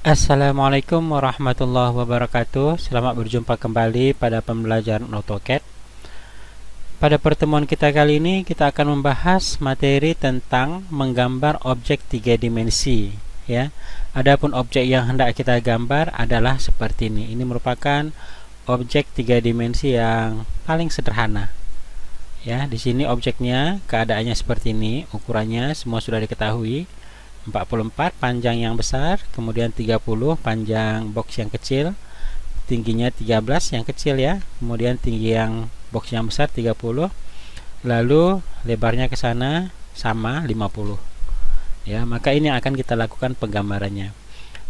Assalamualaikum warahmatullahi wabarakatuh Selamat berjumpa kembali pada pembelajaran AutoCAD Pada pertemuan kita kali ini kita akan membahas materi tentang menggambar objek tiga dimensi ya. Adapun objek yang hendak kita gambar adalah seperti ini Ini merupakan objek tiga dimensi yang paling sederhana ya. Di sini objeknya keadaannya seperti ini Ukurannya semua sudah diketahui 44 panjang yang besar kemudian 30 panjang box yang kecil tingginya 13 yang kecil ya kemudian tinggi yang box yang besar 30 lalu lebarnya ke sana sama 50 ya maka ini akan kita lakukan penggambarannya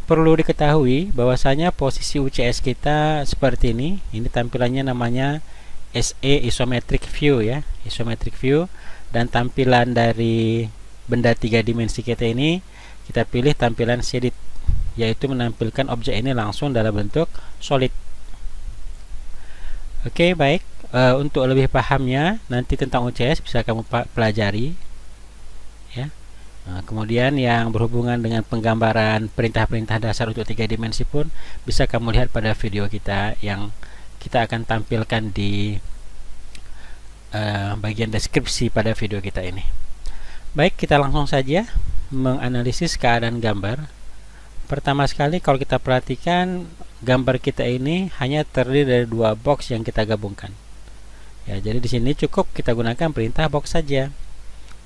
perlu diketahui bahwasanya posisi UCS kita seperti ini ini tampilannya namanya SE isometric view ya isometric view dan tampilan dari benda tiga dimensi kita ini kita pilih tampilan shaded yaitu menampilkan objek ini langsung dalam bentuk solid oke okay, baik e, untuk lebih pahamnya nanti tentang UCS bisa kamu pelajari ya Nah, kemudian yang berhubungan dengan penggambaran perintah-perintah dasar untuk tiga dimensi pun bisa kamu lihat pada video kita yang kita akan tampilkan di e, bagian deskripsi pada video kita ini. Baik, kita langsung saja menganalisis keadaan gambar. Pertama sekali kalau kita perhatikan gambar kita ini hanya terdiri dari dua box yang kita gabungkan. Ya, jadi di sini cukup kita gunakan perintah box saja.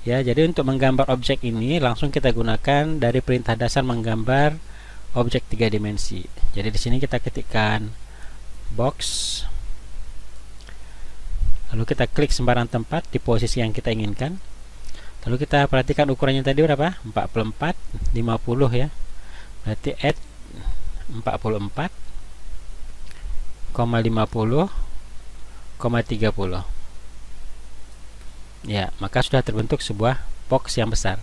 Ya, jadi untuk menggambar objek ini langsung kita gunakan dari perintah dasar menggambar objek tiga dimensi. Jadi di sini kita ketikkan box lalu kita klik sembarang tempat di posisi yang kita inginkan lalu kita perhatikan ukurannya tadi berapa 44 50 ya berarti add 44 50 30 ya maka sudah terbentuk sebuah box yang besar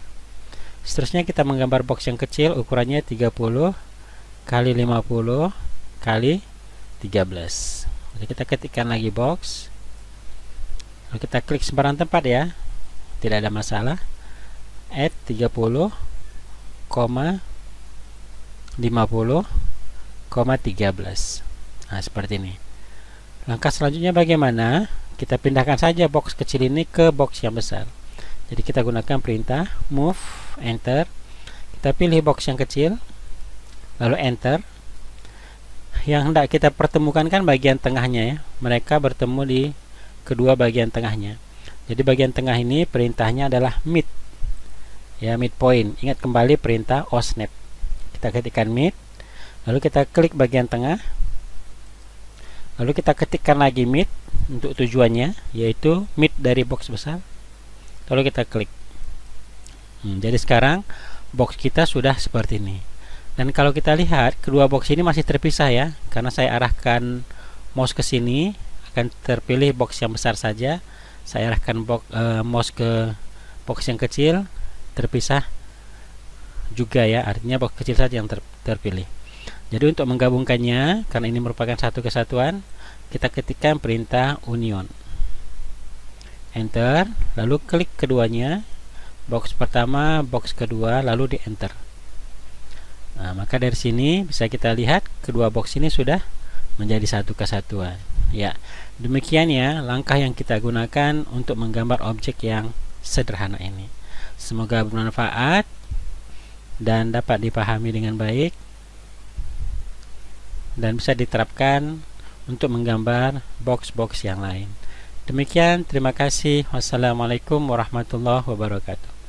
seterusnya kita menggambar box yang kecil ukurannya 30 kali 50 kali 13 Lalu kita ketikkan lagi box lalu kita klik sembarang tempat ya tidak ada masalah at 30 koma 50 koma 13 nah seperti ini langkah selanjutnya bagaimana kita pindahkan saja box kecil ini ke box yang besar jadi kita gunakan perintah move enter kita pilih box yang kecil lalu enter yang hendak kita pertemukan kan bagian tengahnya ya mereka bertemu di kedua bagian tengahnya jadi bagian tengah ini perintahnya adalah mid. Ya, midpoint. Ingat kembali perintah osnap. E kita ketikkan mid, lalu kita klik bagian tengah. Lalu kita ketikkan lagi mid untuk tujuannya yaitu mid dari box besar. Lalu kita klik. Hmm, jadi sekarang box kita sudah seperti ini. Dan kalau kita lihat kedua box ini masih terpisah ya, karena saya arahkan mouse ke sini akan terpilih box yang besar saja saya arahkan box, e, eh, mouse ke box yang kecil terpisah juga ya artinya box kecil saja yang ter, terpilih jadi untuk menggabungkannya karena ini merupakan satu kesatuan kita ketikkan perintah union enter lalu klik keduanya box pertama box kedua lalu di enter nah, maka dari sini bisa kita lihat kedua box ini sudah menjadi satu kesatuan. Ya, demikian ya langkah yang kita gunakan untuk menggambar objek yang sederhana ini. Semoga bermanfaat dan dapat dipahami dengan baik dan bisa diterapkan untuk menggambar box-box yang lain. Demikian, terima kasih. Wassalamualaikum warahmatullahi wabarakatuh.